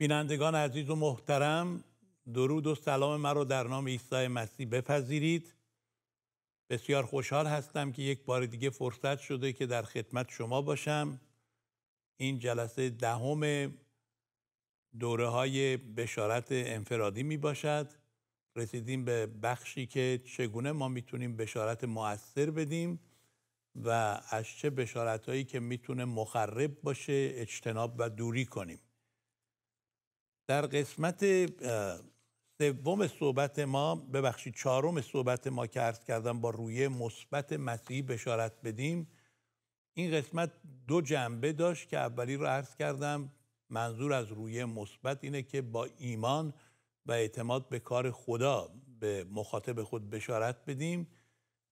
بینندگان عزیز و محترم درود و سلام مرا در نام عیسی مسیح بپذیرید بسیار خوشحال هستم که یک بار دیگه فرصت شده که در خدمت شما باشم این جلسه دهم دوره های بشارت انفرادی می باشد رسیدیم به بخشی که چگونه ما میتونیم بشارت موثر بدیم و از چه بشارت هایی که میتونه مخرب باشه اجتناب و دوری کنیم در قسمت سوم صحبت ما ببخشید چهارم صحبت ما که عرض کردم با روی مثبت مسیح بشارت بدیم این قسمت دو جنبه داشت که اولی رو عرض کردم منظور از روی مثبت اینه که با ایمان و اعتماد به کار خدا به مخاطب خود بشارت بدیم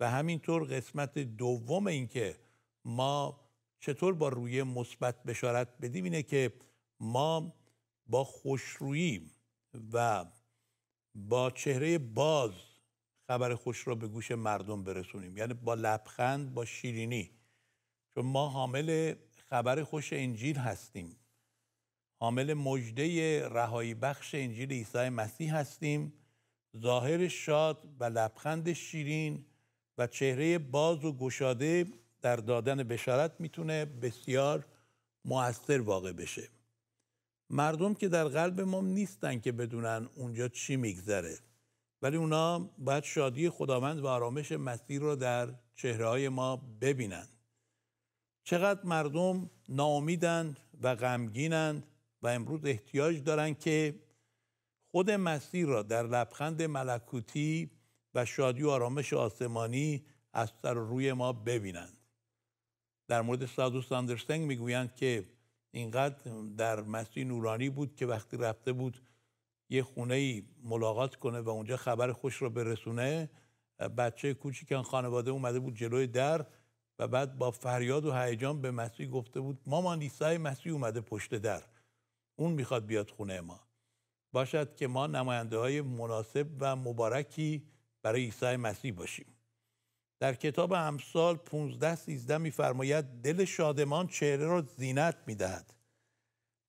و همینطور قسمت دوم اینکه ما چطور با روی مثبت بشارت بدیم اینه که ما با خوشرویی و با چهره باز خبر خوش را به گوش مردم برسونیم یعنی با لبخند با شیرینی چون ما حامل خبر خوش انجیل هستیم حامل مجده رهایی بخش انجیل عیسی مسیح هستیم ظاهر شاد و لبخند شیرین و چهره باز و گشاده در دادن بشارت میتونه بسیار مؤثر واقع بشه مردم که در قلب ما نیستن که بدونن اونجا چی میگذره ولی اونا باید شادی خداوند و آرامش مسیر را در چهره های ما ببینن. چقدر مردم ناامیدند و غمگینند و امروز احتیاج دارن که خود مسیر را در لبخند ملکوتی و شادی و آرامش آسمانی از سر روی ما ببینند در مورد سادو ساندرسنگ میگویند که اینقدر در مسیح نورانی بود که وقتی رفته بود یه خونه ای ملاقات کنه و اونجا خبر خوش را برسونه بچه کوچیکن خانواده اومده بود جلوی در و بعد با فریاد و هیجان به مسیح گفته بود مامان عیسی مسیح اومده پشت در اون میخواد بیاد خونه ما باشد که ما نماینده های مناسب و مبارکی برای عیسی مسیح باشیم در کتاب امثال 15 13 میفرماید دل شادمان چهره را زینت میدهد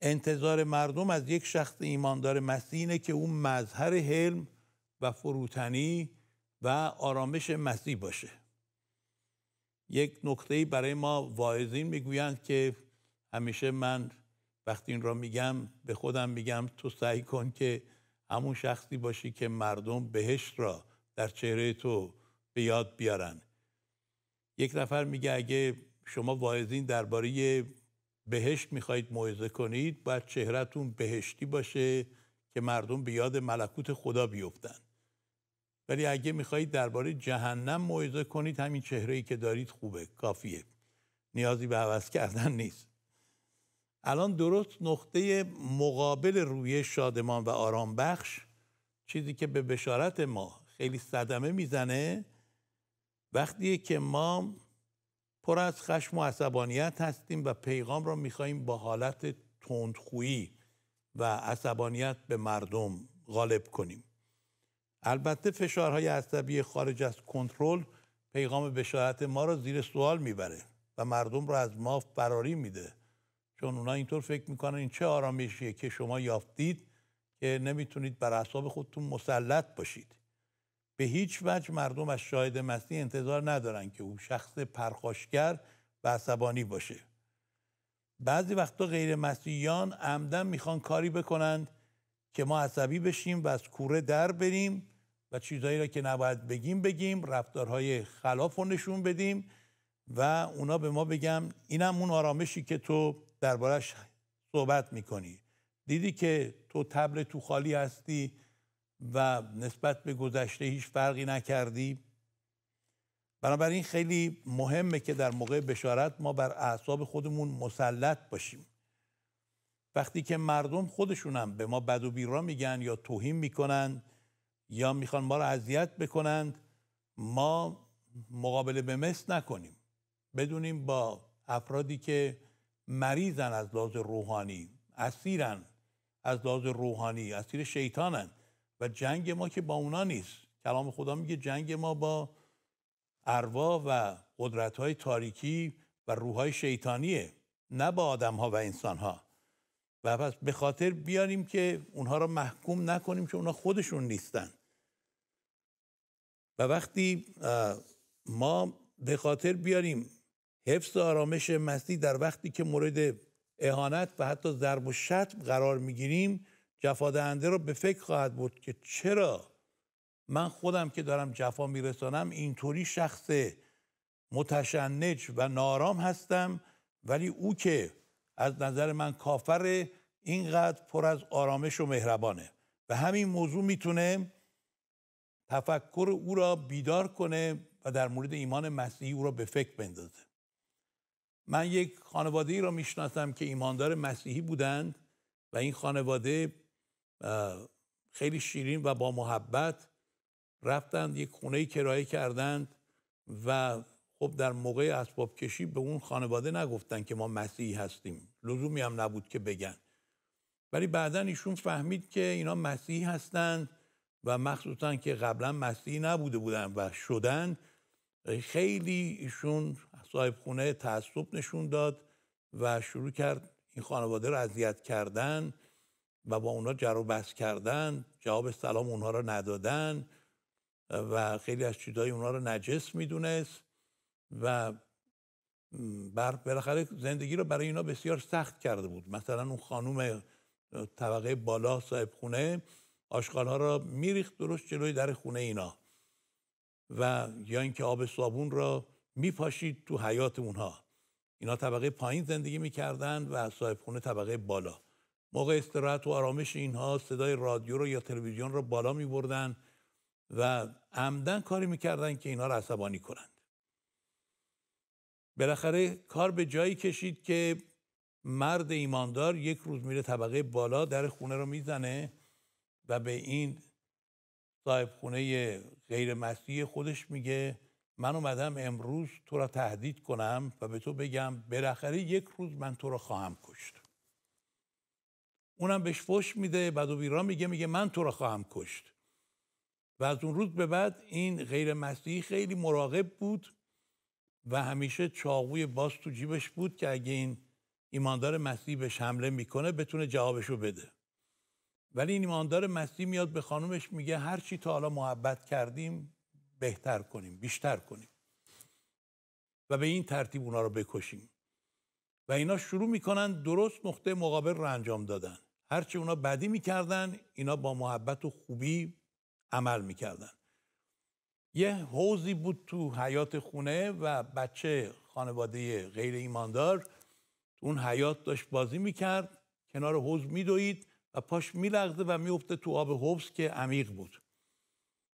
انتظار مردم از یک شخص ایماندار مسیح اینه که اون مظهر حلم و فروتنی و آرامش مسیح باشه یک نکته برای ما واعظین میگویند که همیشه من وقتی این را میگم به خودم میگم تو سعی کن که همون شخصی باشی که مردم بهش را در چهره تو به یاد بیارن یک نفر میگه اگه شما واعظین درباره بهشت میخواهید موعظه کنید باید چهرهتون بهشتی باشه که مردم به یاد ملکوت خدا بیفتن ولی اگه میخواهید درباره جهنم موعظه کنید همین چهره ای که دارید خوبه کافیه نیازی به عوض کردن نیست الان درست نقطه مقابل روی شادمان و آرام بخش چیزی که به بشارت ما خیلی صدمه میزنه وقتی که ما پر از خشم و عصبانیت هستیم و پیغام را میخواییم با حالت تندخویی و عصبانیت به مردم غالب کنیم البته فشارهای عصبی خارج از کنترل پیغام بشارت ما را زیر سوال میبره و مردم را از ما فراری میده چون اونا اینطور فکر میکنن این چه آرامشیه که شما یافتید که نمیتونید بر اعصاب خودتون مسلط باشید به هیچ وجه مردم از شاهد مسیح انتظار ندارن که او شخص پرخاشگر و عصبانی باشه بعضی وقتا غیر مسیحیان عمدن میخوان کاری بکنند که ما عصبی بشیم و از کوره در بریم و چیزهایی را که نباید بگیم بگیم رفتارهای خلاف رو نشون بدیم و اونا به ما بگم اینم اون آرامشی که تو دربارش صحبت میکنی دیدی که تو تبل تو خالی هستی و نسبت به گذشته هیچ فرقی نکردی بنابراین خیلی مهمه که در موقع بشارت ما بر اعصاب خودمون مسلط باشیم وقتی که مردم خودشونم به ما بد و بیرا میگن یا توهین میکنن یا میخوان ما را اذیت بکنند ما مقابله به مثل نکنیم بدونیم با افرادی که مریضن از لحاظ روحانی اسیرن از لحاظ روحانی اسیر شیطانن و جنگ ما که با اونا نیست کلام خدا میگه جنگ ما با اروا و قدرت های تاریکی و روح شیطانیه نه با آدم ها و انسان ها و پس به خاطر بیاریم که اونها را محکوم نکنیم که اونها خودشون نیستن و وقتی ما به خاطر بیاریم حفظ آرامش مسیح در وقتی که مورد اهانت و حتی ضرب و شتم قرار میگیریم جفا دهنده رو به فکر خواهد بود که چرا من خودم که دارم جفا میرسانم اینطوری شخص متشنج و نارام هستم ولی او که از نظر من کافر اینقدر پر از آرامش و مهربانه و همین موضوع میتونه تفکر او را بیدار کنه و در مورد ایمان مسیحی او را به فکر بندازه من یک خانواده ای را میشناسم که ایماندار مسیحی بودند و این خانواده خیلی شیرین و با محبت رفتند یک خونه کرایه کردند و خب در موقع اسباب کشی به اون خانواده نگفتند که ما مسیحی هستیم لزومی هم نبود که بگن ولی بعدا ایشون فهمید که اینا مسیحی هستند و مخصوصا که قبلا مسیحی نبوده بودن و شدند خیلی ایشون صاحب خونه تعصب نشون داد و شروع کرد این خانواده رو اذیت کردن و با اونها جر و بحث کردن جواب سلام اونها رو ندادن و خیلی از چیزهای اونها رو نجس میدونست و بر بالاخره زندگی رو برای اینا بسیار سخت کرده بود مثلا اون خانوم طبقه بالا صاحب خونه آشغالها را میریخت درست جلوی در خونه اینا و یا اینکه آب صابون را میپاشید تو حیات اونها اینا طبقه پایین زندگی میکردن و صاحب خونه طبقه بالا موقع استراحت و آرامش اینها صدای رادیو رو یا تلویزیون رو بالا می بردن و عمدن کاری میکردن که اینها رو عصبانی کنند بالاخره کار به جایی کشید که مرد ایماندار یک روز میره طبقه بالا در خونه رو میزنه و به این صاحب خونه غیر مسیح خودش میگه من اومدم امروز تو را تهدید کنم و به تو بگم بالاخره یک روز من تو را خواهم کشت اونم بهش فش میده بعد و بیرا میگه میگه من تو را خواهم کشت و از اون روز به بعد این غیر مسیحی خیلی مراقب بود و همیشه چاقوی باز تو جیبش بود که اگه این ایماندار مسیحی بهش حمله میکنه بتونه جوابشو بده ولی این ایماندار مسیحی میاد به خانومش میگه هر چی تا حالا محبت کردیم بهتر کنیم بیشتر کنیم و به این ترتیب اونا رو بکشیم و اینا شروع میکنن درست نقطه مقابل رو انجام دادن هرچه اونا بدی میکردن اینا با محبت و خوبی عمل میکردن یه حوزی بود تو حیات خونه و بچه خانواده غیر ایماندار اون حیات داشت بازی میکرد کنار حوز میدوید و پاش میلغزه و میفته تو آب حبس که عمیق بود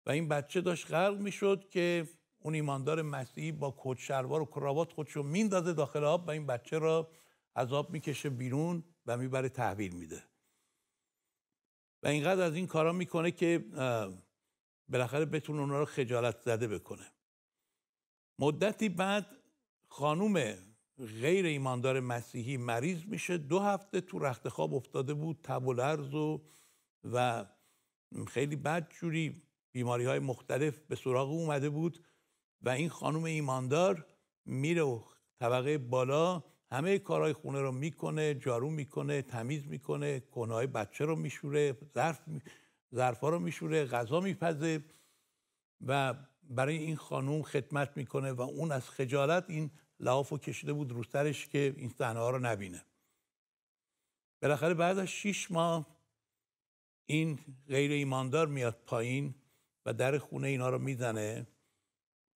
و این بچه داشت غرق میشد که اون ایماندار مسیحی با کت شلوار و کراوات خودشو میندازه داخل آب و این بچه را از آب میکشه بیرون و میبره تحویل میده و اینقدر از این کارا میکنه که بالاخره بتونه اونا رو خجالت زده بکنه مدتی بعد خانوم غیر ایماندار مسیحی مریض میشه دو هفته تو رخت خواب افتاده بود تب و لرز و و خیلی بد جوری بیماری های مختلف به سراغ اومده بود و این خانوم ایماندار میره و طبقه بالا همه کارهای خونه رو میکنه جارو میکنه تمیز میکنه کنای بچه رو میشوره ظرف ظرفا رو میشوره غذا میپزه و برای این خانوم خدمت میکنه و اون از خجالت این لحاف رو کشیده بود روسترش که این صحنه ها رو نبینه بالاخره بعد از شیش ماه این غیر ایماندار میاد پایین و در خونه اینا رو میزنه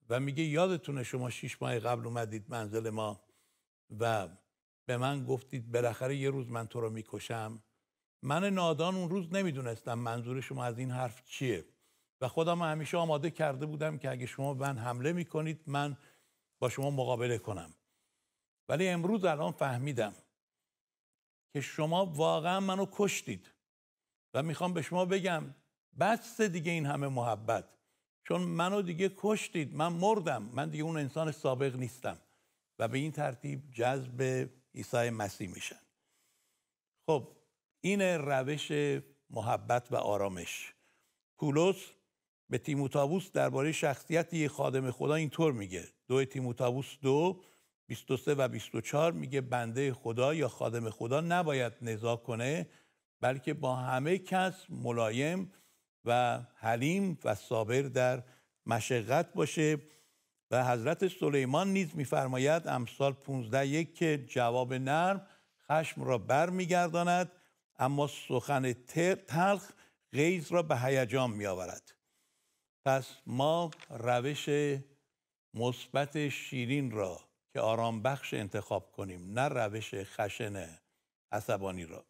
و میگه یادتونه شما شیش ماه قبل اومدید منزل ما و به من گفتید بالاخره یه روز من تو رو میکشم من نادان اون روز نمیدونستم منظور شما از این حرف چیه و خودم همیشه آماده کرده بودم که اگه شما من حمله میکنید من با شما مقابله کنم ولی امروز الان فهمیدم که شما واقعا منو کشتید و میخوام به شما بگم بس دیگه این همه محبت چون منو دیگه کشتید من مردم من دیگه اون انسان سابق نیستم و به این ترتیب جذب عیسی مسیح میشن خب این روش محبت و آرامش پولس به تیموتائوس درباره شخصیت یک خادم خدا اینطور میگه دو تیموتائوس دو 23 و 24 میگه بنده خدا یا خادم خدا نباید نزا کنه بلکه با همه کس ملایم و حلیم و صابر در مشقت باشه و حضرت سلیمان نیز میفرماید امثال 15 یک که جواب نرم خشم را بر میگرداند اما سخن تلخ غیز را به هیجان میآورد پس ما روش مثبت شیرین را که آرام بخش انتخاب کنیم نه روش خشن عصبانی را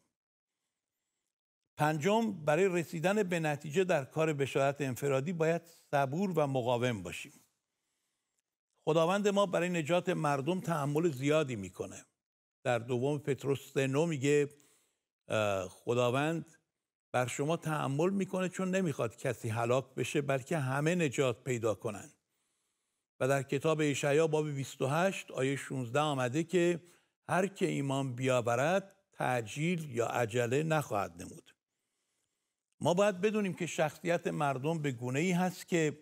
پنجم برای رسیدن به نتیجه در کار بشارت انفرادی باید صبور و مقاوم باشیم خداوند ما برای نجات مردم تحمل زیادی میکنه در دوم پتروس نو میگه خداوند بر شما تحمل میکنه چون نمیخواد کسی هلاک بشه بلکه همه نجات پیدا کنن و در کتاب اشعیا باب 28 آیه 16 آمده که هر که ایمان بیاورد تعجیل یا عجله نخواهد نمود ما باید بدونیم که شخصیت مردم به گونه ای هست که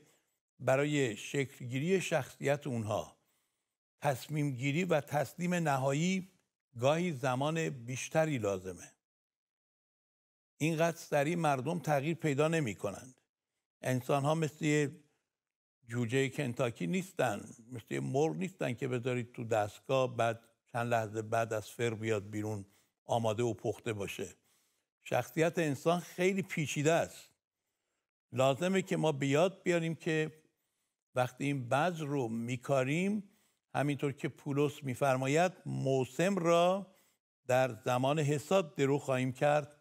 برای شکلگیری شخصیت اونها تصمیم گیری و تسلیم نهایی گاهی زمان بیشتری لازمه اینقدر سریع مردم تغییر پیدا نمی کنند انسان ها مثل جوجه کنتاکی نیستن مثل مرغ نیستن که بذارید تو دستگاه بعد چند لحظه بعد از فر بیاد بیرون آماده و پخته باشه شخصیت انسان خیلی پیچیده است لازمه که ما بیاد بیاریم که وقتی این بذر رو میکاریم همینطور که پولس میفرماید موسم را در زمان حساب درو خواهیم کرد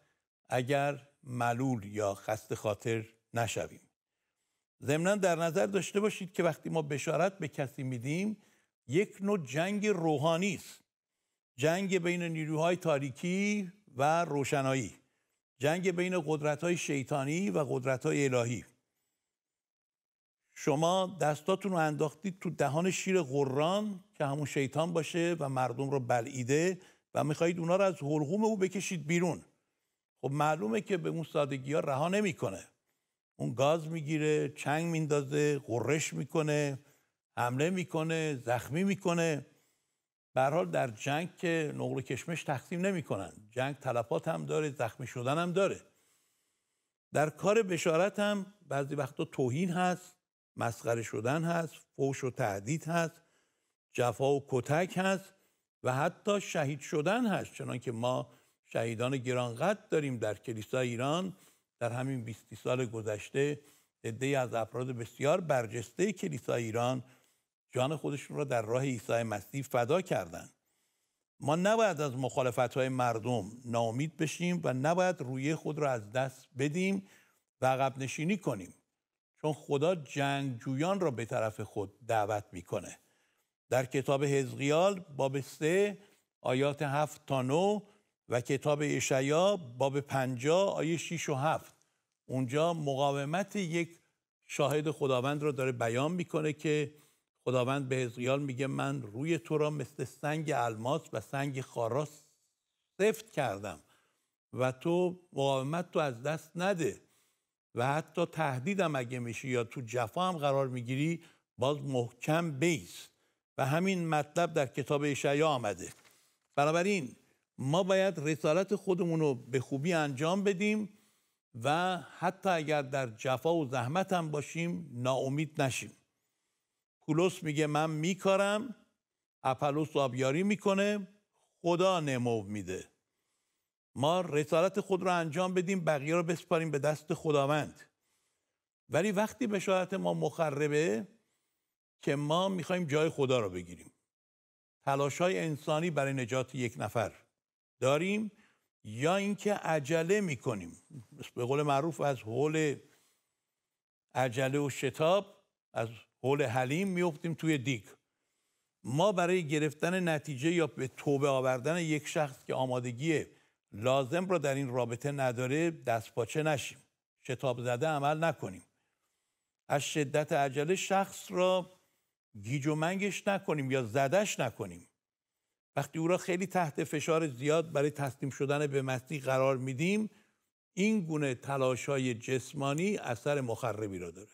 اگر ملول یا خسته خاطر نشویم ضمنا در نظر داشته باشید که وقتی ما بشارت به کسی میدیم یک نوع جنگ روحانی است جنگ بین نیروهای تاریکی و روشنایی جنگ بین قدرت شیطانی و قدرت الهی شما دستاتون رو انداختید تو دهان شیر قران که همون شیطان باشه و مردم رو بلعیده و میخواهید اونا رو از حلقوم او بکشید بیرون خب معلومه که به اون سادگی ها رها نمیکنه اون گاز میگیره چنگ میندازه قرش میکنه حمله میکنه زخمی میکنه به حال در جنگ که نقل کشمش تقسیم نمیکنن جنگ تلفات هم داره زخمی شدن هم داره در کار بشارت هم بعضی وقتا توهین هست مسخره شدن هست فوش و تهدید هست جفا و کتک هست و حتی شهید شدن هست چنانکه که ما شهیدان گرانقدر داریم در کلیسا ایران در همین 20 سال گذشته عده از افراد بسیار برجسته کلیسا ایران جان خودشون را در راه عیسی مسیح فدا کردند ما نباید از مخالفت های مردم ناامید بشیم و نباید روی خود را از دست بدیم و عقب نشینی کنیم چون خدا جنگجویان را به طرف خود دعوت میکنه در کتاب حزقیال باب سه آیات هفت تا نو و کتاب اشعیا باب پنجا آیه 6 و هفت اونجا مقاومت یک شاهد خداوند را داره بیان میکنه که خداوند به حزقیال میگه من روی تو را مثل سنگ الماس و سنگ خارا سفت کردم و تو مقاومت تو از دست نده و حتی تهدیدم اگه میشی یا تو جفا هم قرار میگیری باز محکم بیس و همین مطلب در کتاب اشعیا آمده بنابراین ما باید رسالت خودمون رو به خوبی انجام بدیم و حتی اگر در جفا و زحمت هم باشیم ناامید نشیم پولس میگه من میکارم اپلوس آبیاری میکنه خدا نمو میده ما رسالت خود را انجام بدیم بقیه رو بسپاریم به دست خداوند ولی وقتی بشارت ما مخربه که ما میخوایم جای خدا رو بگیریم تلاش های انسانی برای نجات یک نفر داریم یا اینکه عجله میکنیم به قول معروف از حول عجله و شتاب از حول حلیم میفتیم توی دیگ ما برای گرفتن نتیجه یا به توبه آوردن یک شخص که آمادگیه لازم را در این رابطه نداره پاچه نشیم شتاب زده عمل نکنیم از شدت عجله شخص را گیج و منگش نکنیم یا زدش نکنیم وقتی او را خیلی تحت فشار زیاد برای تسلیم شدن به مسیح قرار میدیم این گونه تلاش های جسمانی اثر مخربی را داره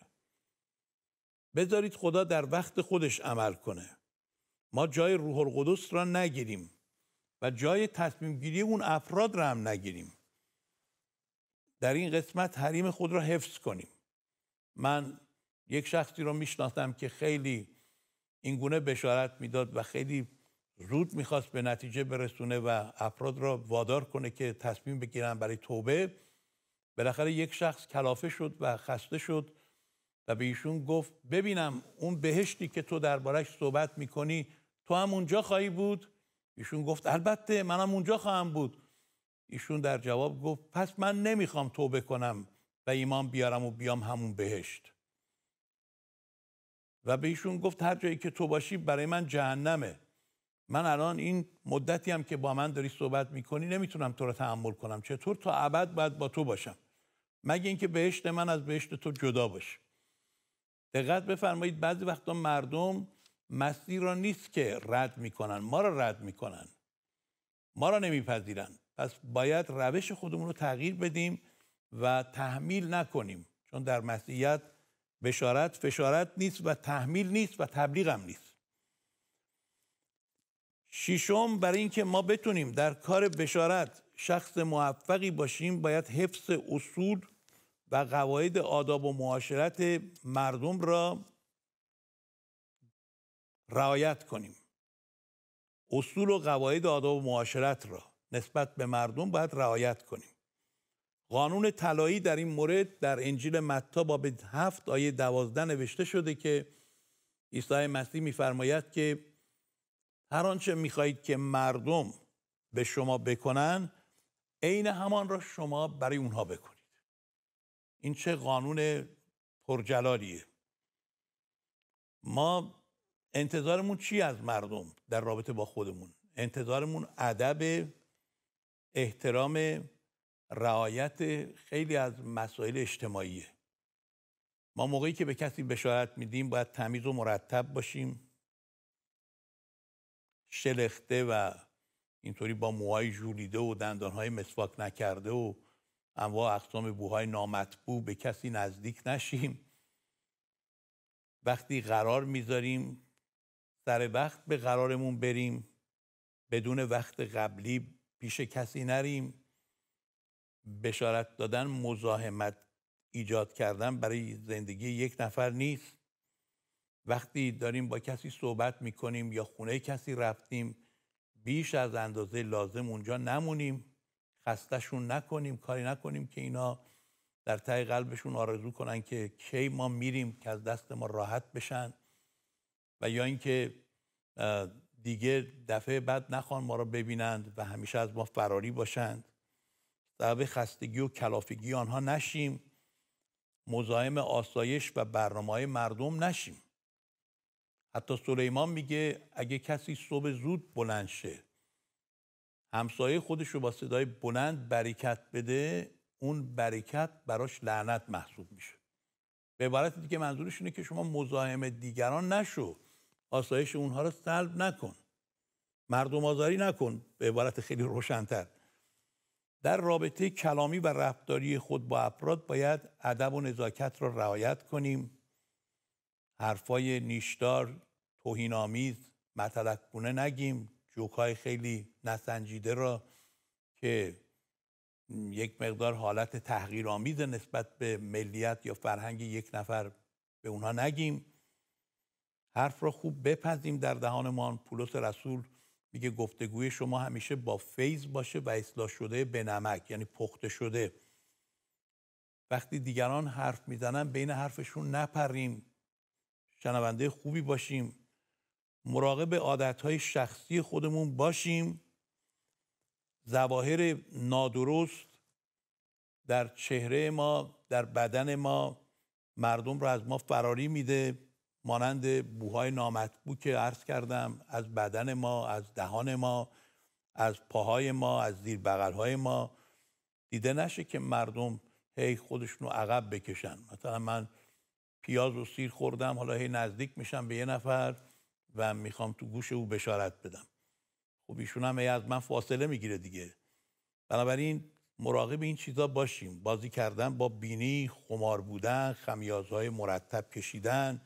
بذارید خدا در وقت خودش عمل کنه ما جای روح القدس را نگیریم و جای تصمیم گیری اون افراد را هم نگیریم در این قسمت حریم خود را حفظ کنیم من یک شخصی رو میشناختم که خیلی اینگونه بشارت میداد و خیلی زود میخواست به نتیجه برسونه و افراد را وادار کنه که تصمیم بگیرن برای توبه بالاخره یک شخص کلافه شد و خسته شد و به ایشون گفت ببینم اون بهشتی که تو دربارش صحبت میکنی تو هم اونجا خواهی بود ایشون گفت البته منم اونجا خواهم بود ایشون در جواب گفت پس من نمیخوام توبه کنم و ایمان بیارم و بیام همون بهشت و به ایشون گفت هر جایی که تو باشی برای من جهنمه من الان این مدتی هم که با من داری صحبت میکنی نمیتونم تو را تحمل کنم چطور تا ابد باید با تو باشم مگه اینکه بهشت من از بهشت تو جدا باشه دقت بفرمایید بعضی وقتا مردم مسیر را نیست که رد میکنن ما را رد میکنن ما را نمیپذیرن پس باید روش خودمون رو تغییر بدیم و تحمیل نکنیم چون در مسیحیت بشارت فشارت نیست و تحمیل نیست و تبلیغ هم نیست ششم برای اینکه ما بتونیم در کار بشارت شخص موفقی باشیم باید حفظ اصول و قواعد آداب و معاشرت مردم را رعایت کنیم اصول و قواعد آداب و معاشرت را نسبت به مردم باید رعایت کنیم قانون طلایی در این مورد در انجیل متا باب هفت آیه دوازده نوشته شده که عیسی مسیح میفرماید که هر آنچه میخواهید که مردم به شما بکنن عین همان را شما برای اونها بکنید این چه قانون پرجلالیه ما انتظارمون چی از مردم در رابطه با خودمون انتظارمون ادب احترام رعایت خیلی از مسائل اجتماعیه ما موقعی که به کسی بشارت میدیم باید تمیز و مرتب باشیم شلخته و اینطوری با موهای ژولیده و دندانهای مسواک نکرده و انواع اقسام بوهای نامطبوع به کسی نزدیک نشیم وقتی قرار میذاریم سر وقت به قرارمون بریم بدون وقت قبلی پیش کسی نریم بشارت دادن مزاحمت ایجاد کردن برای زندگی یک نفر نیست وقتی داریم با کسی صحبت میکنیم یا خونه کسی رفتیم بیش از اندازه لازم اونجا نمونیم خستشون نکنیم کاری نکنیم که اینا در تای قلبشون آرزو کنن که کی ما میریم که از دست ما راحت بشن و یا اینکه دیگه دفعه بعد نخوان ما را ببینند و همیشه از ما فراری باشند سبب خستگی و کلافگی آنها نشیم مزاحم آسایش و برنامه های مردم نشیم حتی سلیمان میگه اگه کسی صبح زود بلند شه همسایه خودش رو با صدای بلند برکت بده اون برکت براش لعنت محسوب میشه به عبارت دیگه منظورش اینه که شما مزاحم دیگران نشو آسایش اونها رو سلب نکن مردم آزاری نکن به عبارت خیلی روشنتر در رابطه کلامی و رفتاری خود با افراد باید ادب و نزاکت را رعایت کنیم حرفای نیشدار توهینآمیز مطلقگونه نگیم جوکای خیلی نسنجیده را که یک مقدار حالت تحقیرآمیز نسبت به ملیت یا فرهنگ یک نفر به اونها نگیم حرف را خوب بپذیم در دهانمان پولس رسول میگه گفتگوی شما همیشه با فیض باشه و اصلاح شده به نمک یعنی پخته شده وقتی دیگران حرف میزنن بین حرفشون نپریم شنونده خوبی باشیم مراقب عادتهای شخصی خودمون باشیم زواهر نادرست در چهره ما در بدن ما مردم رو از ما فراری میده مانند بوهای نامطبوع که عرض کردم از بدن ما از دهان ما از پاهای ما از زیر بغلهای ما دیده نشه که مردم هی خودشون رو عقب بکشن مثلا من پیاز و سیر خوردم حالا هی نزدیک میشم به یه نفر و میخوام تو گوش او بشارت بدم خب ایشون هم هی از من فاصله میگیره دیگه بنابراین مراقب این چیزا باشیم بازی کردن با بینی خمار بودن خمیازهای مرتب کشیدن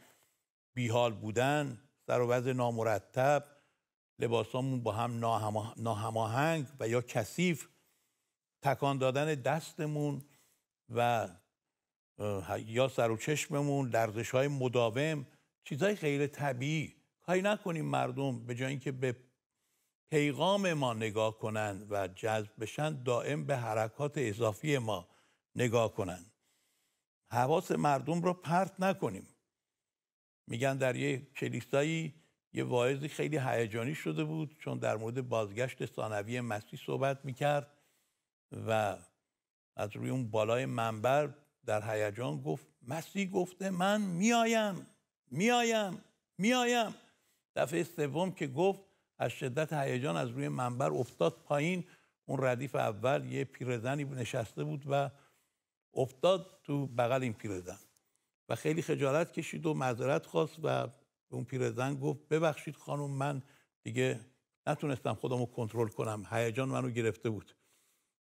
بیحال بودن سر و وضع نامرتب لباسامون با هم ناهماهنگ و یا کثیف تکان دادن دستمون و یا سر و چشممون لرزش های مداوم چیزای غیر طبیعی کاری نکنیم مردم به جای اینکه به پیغام ما نگاه کنند و جذب بشن دائم به حرکات اضافی ما نگاه کنند حواس مردم را پرت نکنیم میگن در یه کلیسایی یه واعظی خیلی هیجانی شده بود چون در مورد بازگشت ثانوی مسیح صحبت میکرد و از روی اون بالای منبر در هیجان گفت مسیح گفته من میایم میایم میایم دفعه سوم که گفت از شدت هیجان از روی منبر افتاد پایین اون ردیف اول یه پیرزنی نشسته بود و افتاد تو بغل این پیرزن و خیلی خجالت کشید و معذرت خواست و اون پیرزن گفت ببخشید خانم من دیگه نتونستم خودم رو کنترل کنم هیجان منو گرفته بود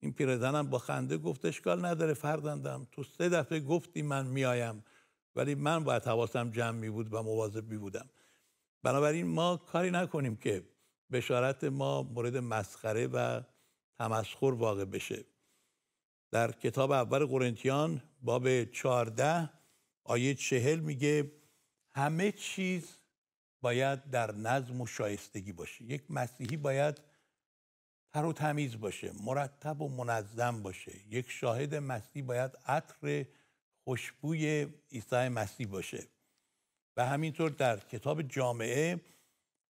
این پیرزنم با خنده گفت اشکال نداره فرزندم تو سه دفعه گفتی من میایم ولی من باید حواسم جمع می بود و مواظب می بودم بنابراین ما کاری نکنیم که بشارت ما مورد مسخره و تمسخر واقع بشه در کتاب اول قرنتیان باب 14 آیه چهل میگه همه چیز باید در نظم و شایستگی باشه یک مسیحی باید تر و تمیز باشه مرتب و منظم باشه یک شاهد مسیحی باید عطر خوشبوی عیسی مسیح باشه و همینطور در کتاب جامعه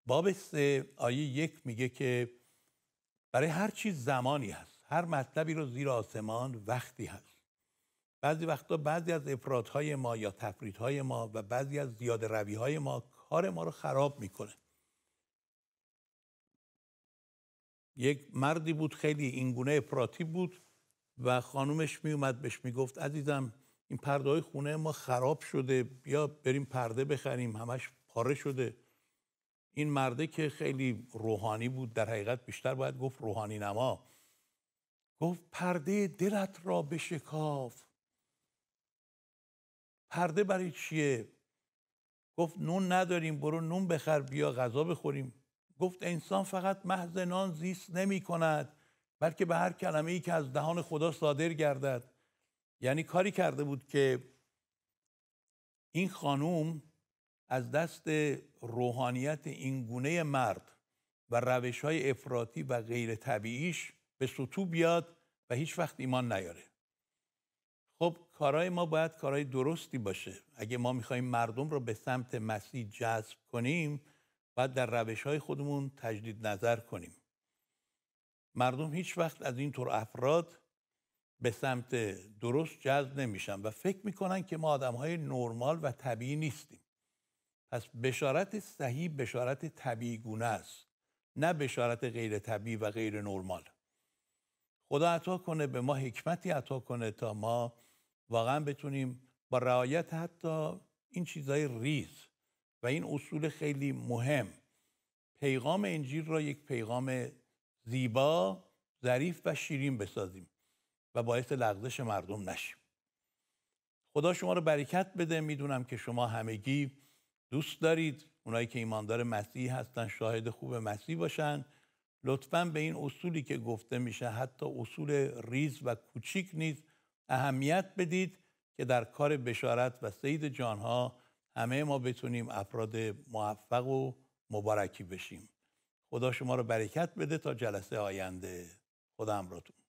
باب سه آیه یک میگه که برای هر چیز زمانی هست هر مطلبی رو زیر آسمان وقتی هست بعضی وقتا بعضی از های ما یا های ما و بعضی از زیاده های ما کار ما رو خراب میکنه یک مردی بود خیلی اینگونه افراطی بود و خانومش میومد بهش میگفت عزیزم این پرده های خونه ما خراب شده بیا بریم پرده بخریم همش پاره شده این مرده که خیلی روحانی بود در حقیقت بیشتر باید گفت روحانی نما گفت پرده دلت را بشکاف پرده برای چیه گفت نون نداریم برو نون بخر بیا غذا بخوریم گفت انسان فقط محض نان زیست نمی کند بلکه به هر کلمه ای که از دهان خدا صادر گردد یعنی کاری کرده بود که این خانوم از دست روحانیت این گونه مرد و روش های افراطی و غیر طبیعیش به سطو بیاد و هیچ وقت ایمان نیاره خب کارهای ما باید کارهای درستی باشه اگه ما میخوایم مردم رو به سمت مسیح جذب کنیم باید در روش های خودمون تجدید نظر کنیم مردم هیچ وقت از اینطور افراد به سمت درست جذب نمیشن و فکر میکنن که ما آدم های نرمال و طبیعی نیستیم پس بشارت صحیح بشارت طبیعی گونه است نه بشارت غیر طبیعی و غیر نرمال خدا عطا کنه به ما حکمتی عطا کنه تا ما واقعا بتونیم با رعایت حتی این چیزهای ریز و این اصول خیلی مهم پیغام انجیل را یک پیغام زیبا ظریف و شیرین بسازیم و باعث لغزش مردم نشیم خدا شما رو برکت بده میدونم که شما همگی دوست دارید اونایی که ایماندار مسیح هستن شاهد خوب مسیح باشن لطفا به این اصولی که گفته میشه حتی اصول ریز و کوچیک نیست اهمیت بدید که در کار بشارت و سید جانها همه ما بتونیم افراد موفق و مبارکی بشیم خدا شما رو برکت بده تا جلسه آینده خدا همراهتون